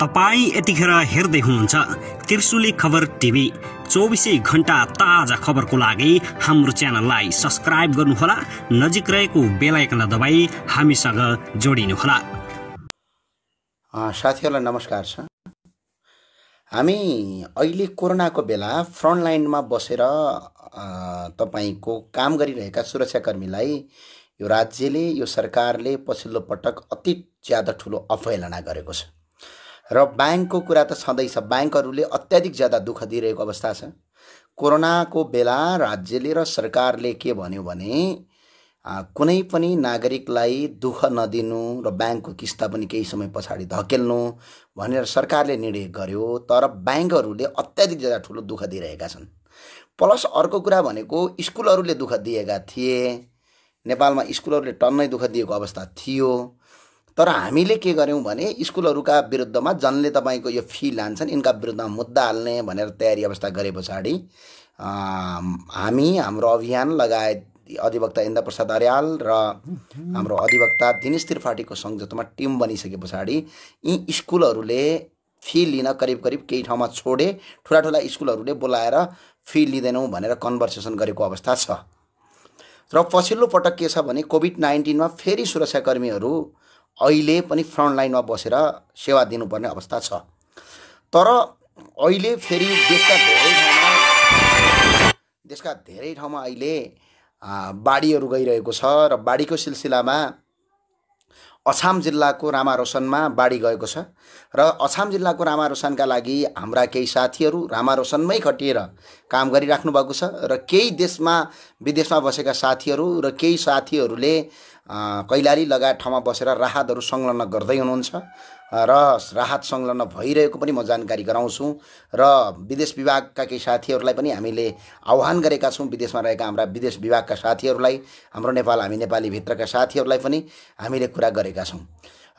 तपाईँ यतिखेर हेर्दै हुनुहुन्छ त्रिशुली खबर टिभी चौबिसै घन्टा ताजा खबरको लागि हाम्रो च्यानललाई सब्सक्राइब गर्नुहोला नजिक रहेको बेलायकन दबाई हामीसँग जोडिनुहोला साथीहरूलाई नमस्कार छ हामी अहिले कोरोनाको बेला फ्रन्टलाइनमा बसेर तपाईँको काम गरिरहेका सुरक्षाकर्मीलाई यो राज्यले यो सरकारले पछिल्लो पटक अति ज्यादा ठुलो अवहेलना गरेको छ र ब्याङ्कको कुरा त छँदैछ ब्याङ्कहरूले अत्याधिक ज्यादा दुःख दिइरहेको अवस्था छ कोरोनाको बेला राज्यले र सरकारले के भन्यो भने कुनै पनि नागरिकलाई दुःख नदिनु र ब्याङ्कको किस्ता पनि केही समय पछाडि धकेल्नु भनेर सरकारले निर्णय गर्यो तर ब्याङ्कहरूले अत्याधिक ज्यादा ठुलो दुःख दिइरहेका छन् प्लस अर्को कुरा भनेको स्कुलहरूले दुःख दिएका थिए नेपालमा स्कुलहरूले टन्नै दुःख दिएको अवस्था थियो तर हामीले के गर्यौँ भने स्कुलहरूका विरुद्धमा जनले तपाईँको यो फी लान्छन् यिनका विरुद्धमा मुद्दा हाल्ने भनेर तयारी अवस्था गरे पछाडि हामी हाम्रो अभियान लगायत अधिवक्ता इन्द्रप्रसाद प्रसाद अर्याल र हाम्रो अधिवक्ता दिनेश त्रिपाठीको संयुक्तमा टिम बनिसके पछाडि यी स्कुलहरूले फी लिन करिब करिब केही ठाउँमा छोडे ठुला ठुला स्कुलहरूले बोलाएर फी लिँदैनौँ भनेर कन्भर्सेसन गरेको अवस्था छ र पछिल्लो पटक के छ भने कोभिड नाइन्टिनमा फेरि सुरक्षाकर्मीहरू अहिले पनि फ्रन्ट लाइनमा बसेर सेवा दिनुपर्ने अवस्था छ तर अहिले फेरि देशका धेरै ठाउँमा देशका धेरै ठाउँमा अहिले बाढीहरू गइरहेको छ र बाढीको सिलसिलामा अछाम जिल्लाको रामारोसनमा बाढी गएको छ र अछाम जिल्लाको रामारोसनका लागि हाम्रा केही साथीहरू रामारोसनमै खटिएर काम गरिराख्नु भएको छ र केही देशमा विदेशमा बसेका साथीहरू र केही साथीहरूले कैलाली लगायत ठाउँमा बसेर राहतहरू संलग्न गर्दै हुनुहुन्छ र राहत संलग्न भइरहेको पनि म जानकारी गराउँछु र विदेश विभागका केही साथीहरूलाई पनि हामीले आह्वान गरेका छौँ विदेशमा रहेका हाम्रा विदेश विभागका साथीहरूलाई हाम्रो नेपाल हामी नेपाली भित्रका साथीहरूलाई पनि हामीले कुरा गरेका छौँ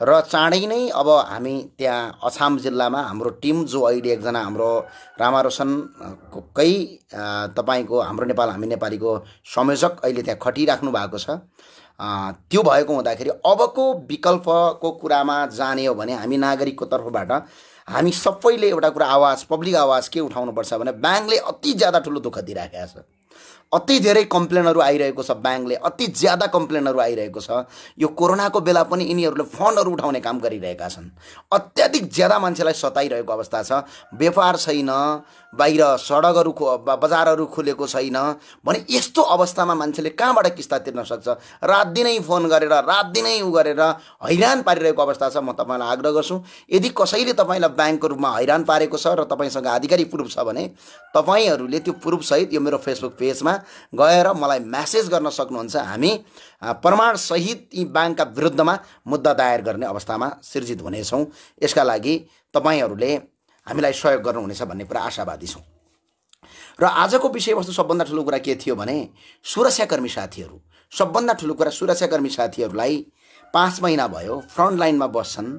र चाँडै नै अब हामी त्यहाँ अछाम जिल्लामा हाम्रो टिम जो अहिले एकजना हाम्रो कै तपाईँको हाम्रो नेपाल हामी नेपालीको संयोजक अहिले त्यहाँ खटिराख्नु भएको छ त्यो भएको हुँदाखेरि अबको विकल्पको कुरामा जाने हो भने हामी नागरिकको तर्फबाट हामी सबैले एउटा कुरा आवाज पब्लिक आवाज के उठाउनुपर्छ भने ब्याङ्कले अति ज्यादा ठुलो दुःख दिइराखेको छ अति धेरै कम्प्लेनहरू आइरहेको छ ब्याङ्कले अति ज्यादा कम्प्लेनहरू आइरहेको छ यो कोरोनाको बेला पनि यिनीहरूले फन्डहरू उठाउने काम गरिरहेका छन् अत्याधिक ज्यादा मान्छेलाई सताइरहेको अवस्था छ व्यापार छैन बाहिर सडकहरू खो बजारहरू खुलेको छैन भने यस्तो अवस्थामा मान्छेले कहाँबाट किस्ता तिर्न सक्छ रात दिनै फोन गरेर रात दिनै उ गरेर हैरान पारिरहेको अवस्था छ म तपाईँलाई आग्रह गर्छु यदि कसैले तपाईँलाई ब्याङ्कको रूपमा हैरान पारेको छ र तपाईँसँग आधिकारिक प्रुफ छ भने तपाईँहरूले त्यो प्रुफसहित यो मेरो फेसबुक पेजमा गएर मलाई म्यासेज गर्न सक्नुहुन्छ हामी प्रमाणसहित यी ब्याङ्कका विरुद्धमा मुद्दा दायर गर्ने अवस्थामा सिर्जित हुनेछौँ यसका लागि तपाईँहरूले हामीलाई सहयोग गर्नुहुनेछ भन्ने कुरा आशावादी छौँ र आजको विषयवस्तु सबभन्दा ठुलो कुरा के थियो भने सुरक्षाकर्मी साथीहरू सबभन्दा ठुलो कुरा सुरक्षाकर्मी साथीहरूलाई पाँच महिना भयो फ्रन्ट लाइनमा बस्छन्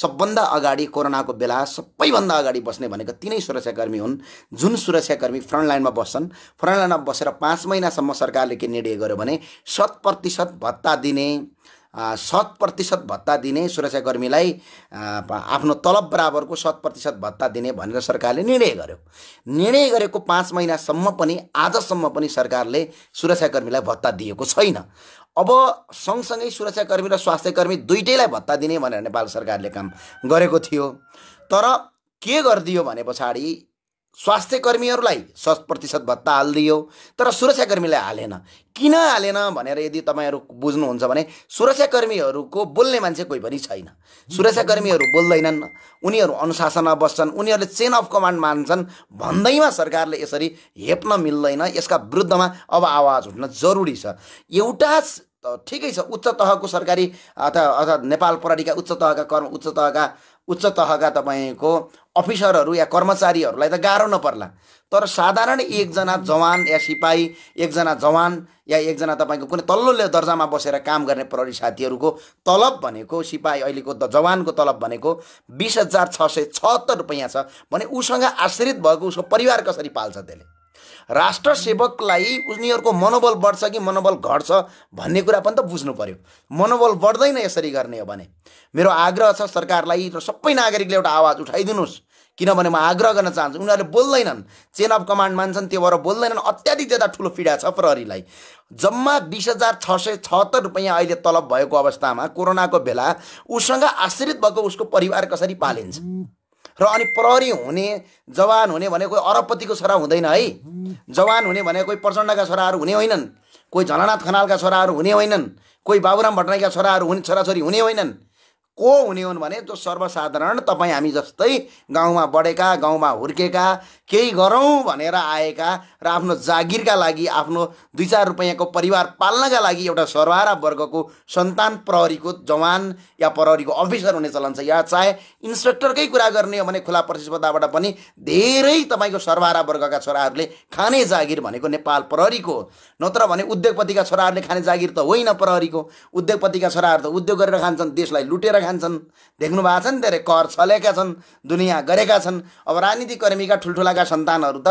सबभन्दा अगाडि कोरोनाको बेला सबैभन्दा अगाडि बस्ने भनेको तिनै सुरक्षाकर्मी हुन् जुन सुरक्षाकर्मी फ्रन्ट लाइनमा बस्छन् फ्रन्ट लाइनमा बसेर पाँच महिनासम्म सरकारले के निर्णय गर्यो भने शत प्रतिशत भत्ता दिने शत प्रतिशत भत्ता दिने सुरक्षाकर्मीलाई आफ्नो तलब बराबरको शत प्रतिशत भत्ता दिने भनेर सरकारले निर्णय गर्यो निर्णय गरेको पाँच महिनासम्म पनि आजसम्म पनि सरकारले सुरक्षाकर्मीलाई भत्ता दिएको छैन अब सँगसँगै सुरक्षाकर्मी र स्वास्थ्यकर्मी दुइटैलाई भत्ता दिने भनेर नेपाल सरकारले काम गरेको थियो तर के गरिदियो भने पछाडि स्वास्थ्य कर्मीहरूलाई शत प्रतिशत भत्ता हालिदियो तर सुरक्षाकर्मीलाई हालेन किन हालेन भनेर यदि तपाईँहरू बुझ्नुहुन्छ भने सुरक्षाकर्मीहरूको बोल्ने मान्छे कोही पनि छैन सुरक्षाकर्मीहरू बोल्दैनन् उनीहरू अनुशासनमा बस्छन् उनीहरूले चेन अफ कमान्ड मान्छन् भन्दैमा सरकारले यसरी हेप्न मिल्दैन यसका विरुद्धमा अब आवाज उठ्न जरुरी छ एउटा ठिकै छ उच्च तहको सरकारी अथवा अथवा नेपाल प्रहरीका उच्च तहका कर्म उच्च तहका उच्च तहका तपाईँको अफिसरहरू या कर्मचारीहरूलाई त गाह्रो नपर्ला तर साधारण एकजना जवान या सिपाही एकजना जवान या एकजना तपाईँको कुनै तल्लो दर्जामा बसेर काम गर्ने प्रहरी साथीहरूको तलब भनेको सिपाही अहिलेको जवानको तलब भनेको बिस हजार छ सय छहत्तर रुपियाँ छ भने उसँग आश्रित भएको उसको परिवार कसरी पाल्छ त्यसले राष्ट्र सेवकलाई उनीहरूको मनोबल बढ्छ कि मनोबल घट्छ भन्ने कुरा पनि त बुझ्नु पऱ्यो मनोबल बढ्दैन यसरी गर्ने हो भने मेरो आग्रह छ सरकारलाई र सबै नागरिकले एउटा आवाज उठाइदिनुहोस् किनभने म आग्रह गर्न चाहन्छु उनीहरूले बोल्दैनन् चेन अफ कमान्ड मान्छन् त्यो भएर बोल्दैनन् अत्याधिक ज्यादा ठुलो पीडा छ प्रहरीलाई जम्मा बिस हजार छ सय छहत्तर रुपियाँ अहिले तलब भएको अवस्थामा कोरोनाको बेला उसँग आश्रित भएको उसको परिवार कसरी पालिन्छ र अनि प्रहरी हुने जवान हुने भनेको अरबपतिको छोरा हुँदैन है जवान हुने भने कोही प्रचण्डका छोराहरू हुने होइनन् कोही झलनाथ खनालका छोराहरू हुने होइनन् कोही बाबुराम भट्टराईका छोराहरू हुने छोराछोरी हुने होइनन् को हुने हुन् भने जो सर्वसाधारण तपाईँ हामी जस्तै गाउँमा बढेका गाउँमा हुर्केका केही गरौँ भनेर आएका र आफ्नो जागिरका लागि आफ्नो दुई चार रुपियाँको परिवार पाल्नका लागि एउटा सर्वहारा वर्गको सन्तान प्रहरीको जवान या प्रहरीको अफिसर हुने चलन छ या चाहे इन्सपेक्टरकै कुरा गर्ने हो भने खुला प्रतिस्पर्धाबाट पनि धेरै तपाईँको सर्वहारा वर्गका छोराहरूले खाने जागिर भनेको नेपाल प्रहरीको नत्र भने उद्योगपतिका छोराहरूले खाने जागिर त होइन प्रहरीको उद्योगपतिका छोराहरू त उद्योग गरेर खान्छन् देशलाई लुटेर खान्छन् देख्नु भएको छ नि धेरै कर छलेका छन् दुनियाँ गरेका छन् अब राजनीतिकर्मीका ठुल्ठुलाका सन्तानहरू त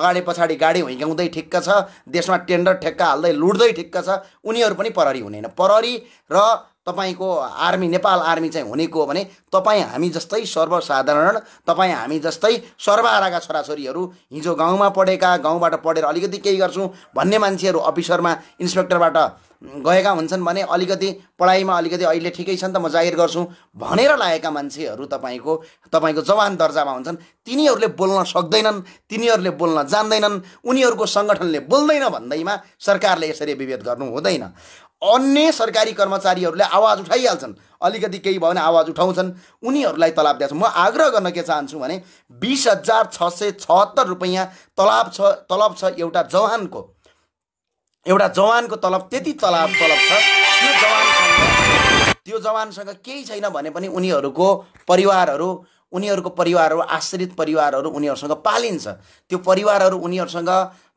अगाडि पछाडि गाडी हुँकाउँदै ठिक्क छ देशमा टेन्डर ठेक्का हाल्दै लुट्दै ठिक्क छ उनीहरू पनि प्रहरी हुनेन प्रहरी र तपाईँको आर्मी नेपाल आर्मी चाहिँ हुनेको हो भने तपाईँ हामी जस्तै सर्वसाधारण तपाईँ हामी जस्तै सर्वहाराका छोराछोरीहरू हिजो गाउँमा पढेका गाउँबाट पढेर अलिकति केही गर्छौँ भन्ने मान्छेहरू अफिसरमा इन्सपेक्टरबाट गएका हुन्छन् भने अलिकति पढाइमा अलिकति अहिले ठिकै छन् त म जाहिर गर्छु भनेर लागेका मान्छेहरू तपाईँको तपाईँको जवान दर्जामा हुन्छन् तिनीहरूले बोल्न सक्दैनन् तिनीहरूले बोल्न जान्दैनन् उनीहरूको सङ्गठनले बोल्दैन भन्दैमा सरकारले यसरी विभेद गर्नु हुँदैन अन्य सरकारी कर्मचारीहरूले आवाज उठाइहाल्छन् अलिकति केही भयो भने आवाज उठाउँछन् उनीहरूलाई तलाब दिएछ म आग्रह गर्न के चाहन्छु भने बिस हजार छ सय छहत्तर रुपियाँ तलाब छ तलब छ एउटा जवानको एउटा जवानको तलब त्यति तलाब तलब छ त्यो जवान त्यो जवानसँग केही छैन भने पनि उनीहरूको परिवारहरू उनीहरूको परिवारहरू आश्रित परिवारहरू उनीहरूसँग पालिन्छ त्यो परिवारहरू उनीहरूसँग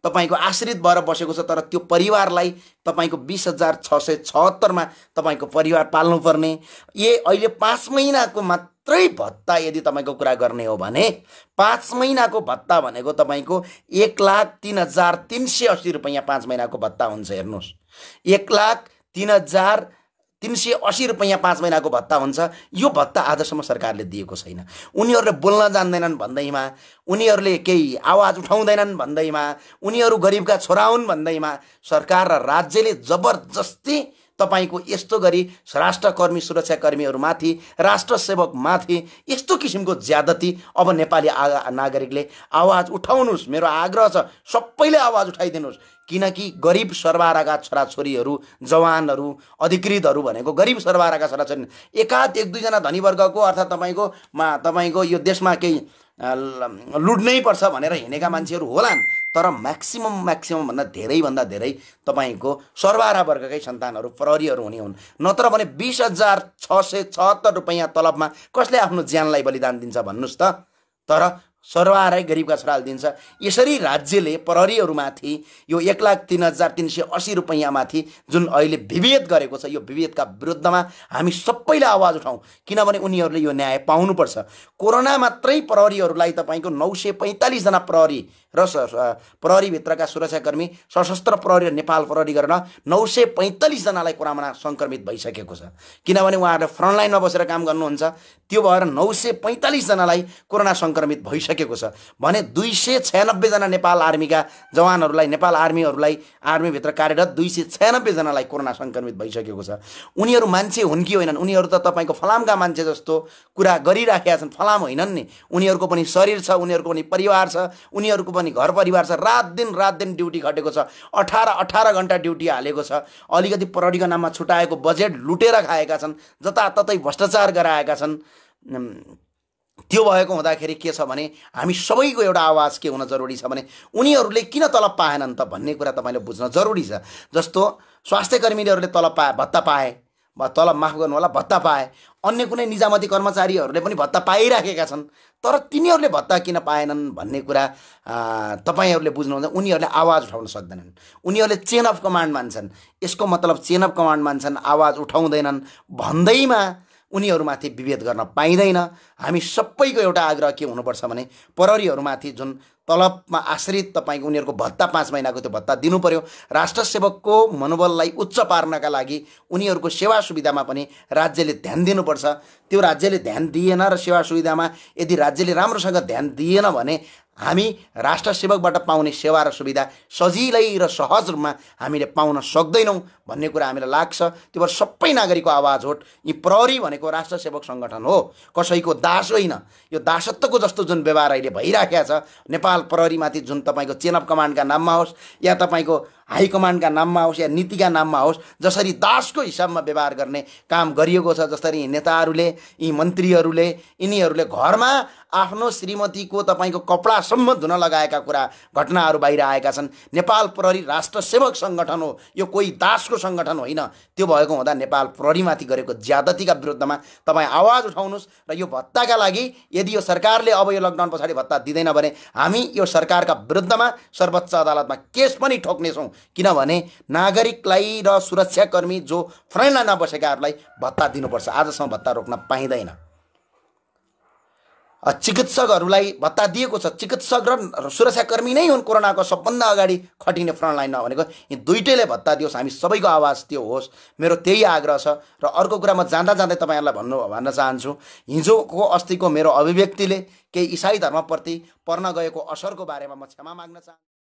तपाईँको आश्रित भएर बसेको छ तर त्यो परिवारलाई तपाईँको बिस हजार छ सय छहत्तरमा तपाईँको परिवार पाल्नुपर्ने ए अहिले पाँच महिनाको मात्रै भत्ता यदि तपाईँको कुरा गर्ने हो भने पाँच महिनाको भत्ता भनेको तपाईँको एक लाख तिन हजार तिन सय अस्सी रुपियाँ पाँच महिनाको भत्ता हुन्छ हेर्नुहोस् एक लाख तिन हजार तिन सय असी रुपियाँ पाँच महिनाको भत्ता हुन्छ यो भत्ता आजसम्म सरकारले दिएको छैन उनीहरूले बोल्न जान्दैनन् भन्दैमा उनीहरूले केही आवाज उठाउँदैनन् भन्दैमा उनीहरू गरिबका छोरा हुन् भन्दैमा सरकार र राज्यले जबरजस्ती तपाईँको यस्तो गरी राष्ट्रकर्मी सुरक्षाकर्मीहरूमाथि राष्ट्र सेवकमाथि यस्तो किसिमको ज्यादती अब नेपाली आ नागरिकले आवाज उठाउनुहोस् मेरो आग्रह छ सबैले आवाज उठाइदिनुहोस् किनकि गरिब सर्वाराका छोराछोरीहरू जवानहरू अधिकृतहरू भनेको गरिब सर्वाराका छोराछोरी एकाध एक दुईजना धनीवर्गको अर्थात् तपाईँको मा तपाईँको यो देशमा केही लुट्नै पर्छ भनेर हिँडेका मान्छेहरू होलान् तर म्याक्सिमम् भन्दा धेरैभन्दा धेरै तपाईँको सर्वारा वर्गकै सन्तानहरू प्रहरीहरू हुने हुन् नत्र भने बिस हजार छ सय छहत्तर रुपियाँ तलबमा कसले आफ्नो ज्यानलाई बलिदान दिन्छ भन्नुहोस् त तर सर्वहारै गरिबका छोराले दिन्छ यसरी राज्यले प्रहरीहरूमाथि यो एक लाख तिन हजार तिन सय असी रुपैयाँमाथि जुन अहिले विभेद गरेको छ यो विभेदका विरुद्धमा हामी सबैले आवाज उठाउँ किनभने उनीहरूले यो न्याय पाउनुपर्छ कोरोना मात्रै प्रहरीहरूलाई तपाईँको नौ सय पैँतालिसजना प्रहरी र प्रहरीभित्रका सुरक्षाकर्मी सशस्त्र प्रहरी र नेपाल प्रहरी गरेर नौ सय पैँतालिसजनालाई कोरोना सङ्क्रमित भइसकेको छ किनभने उहाँहरूले फ्रन्टलाइनमा बसेर काम गर्नुहुन्छ त्यो भएर नौ सय पैँतालिसजनालाई कोरोना सङ्क्रमित भइसक्यो सकेको छ भने दुई सय छयानब्बेजना नेपाल आर्मीका जवानहरूलाई नेपाल आर्मीहरूलाई आर्मीभित्र कार्यरत दुई सय छयानब्बेजनालाई कोरोना सङ्क्रमित भइसकेको छ उनीहरू मान्छे हुन् कि होइनन् उनीहरू त तपाईँको फलामका मान्छे जस्तो कुरा गरिराखेका छन् फलाम होइनन् नि उनीहरूको पनि शरीर छ उनीहरूको पनि परिवार छ उनीहरूको पनि घर परिवार छ रात दिन रात दिन ड्युटी घटेको छ अठार अठार घन्टा ड्युटी हालेको छ अलिकति प्रहरीको नाममा छुट्याएको बजेट लुटेर खाएका छन् जताततै भ्रष्टाचार गराएका छन् त्यो भएको हुँदाखेरि के छ भने हामी सबैको एउटा आवाज के हुन जरुरी छ भने उनीहरूले किन तलब पाएनन् त भन्ने कुरा तपाईँले बुझ्न जरुरी छ जस्तो स्वास्थ्य कर्मीहरूले तलब पाए भत्ता पाए वा तलब माफ गर्नु होला भत्ता पाए अन्य कुनै निजामती कर्मचारीहरूले पनि भत्ता पाइराखेका छन् तर तिनीहरूले भत्ता किन पाएनन् भन्ने कुरा तपाईँहरूले बुझ्नुहुन्छ उनीहरूले आवाज उठाउन सक्दैनन् उनीहरूले चेन अफ कमान्ड मान्छन् यसको मतलब चेन अफ कमान्ड मान्छन् आवाज उठाउँदैनन् भन्दैमा उनीहरूमाथि विभेद गर्न पाइँदैन हामी सबैको एउटा आग्रह के हुनुपर्छ भने प्रहरीहरूमाथि जुन तलबमा आश्रित तपाईँको उनीहरूको भत्ता पाँच महिनाको त्यो भत्ता दिनु पर्यो राष्ट्र सेवकको मनोबललाई उच्च पार्नका लागि उनीहरूको सेवा सुविधामा पनि राज्यले ध्यान दिनुपर्छ त्यो राज्यले ध्यान दिएन र सेवा सुविधामा यदि राज्यले राम्रोसँग ध्यान दिएन भने हामी राष्ट्र सेवकबाट पाउने सेवा र सुविधा सजिलै र सहज रूपमा हामीले पाउन सक्दैनौँ भन्ने कुरा हामीलाई लाग्छ त्यो भएर सबै नागरिकको आवाज होट यी प्रहरी भनेको राष्ट्र सेवक सङ्गठन हो कसैको दास होइन यो दासत्वको जस्तो जुन व्यवहार अहिले भइराखेको छ नेपाल प्रहरीमाथि जुन तपाईँको चेन अफ कमान्डका नाममा होस् या तपाईँको हाइकमान्डका नाममा होस् या नीतिका नाममा होस् जसरी दासको हिसाबमा व्यवहार गर्ने काम गरिएको छ जसरी यी नेताहरूले यी मन्त्रीहरूले यिनीहरूले घरमा आफ्नो श्रीमतीको तपाईँको कपडासम्म धुन लगाएका कुरा घटनाहरू बाहिर आएका छन् नेपाल प्रहरी राष्ट्र सेवक सङ्गठन हो यो कोही दासको सङ्गठन होइन त्यो भएको हुँदा नेपाल प्रहरीमाथि गरेको ज्यादतीका विरुद्धमा तपाईँ आवाज उठाउनुहोस् र यो भत्ताका लागि यदि यो सरकारले अब यो लकडाउन पछाडि भत्ता दिँदैन भने हामी यो सरकारका विरुद्धमा सर्वोच्च अदालतमा केस पनि ठोक्नेछौँ किनभने नागरिकलाई र सुरक्षाकर्मी जो फ्रन्टलाइनमा नबसेकाहरूलाई भत्ता दिनुपर्छ आजसम्म भत्ता रोक्न पाइँदैन चिकित्सकहरूलाई भत्ता दिएको छ चिकित्सक र सुरक्षाकर्मी नै हुन् कोरोनाको सबभन्दा अगाडि खटिने फ्रन्टलाइन नभनेको यी दुइटैले भत्ता दियोस् हामी सबैको आवाज त्यो होस् मेरो त्यही आग्रह छ र अर्को कुरा म जाँदा जाँदै तपाईँहरूलाई भन्नु भन्न चाहन्छु हिजोको अस्तिको मेरो अभिव्यक्तिले केही इसाई धर्मप्रति पर्न गएको असरको बारेमा म क्षमा माग्न चाहन्छु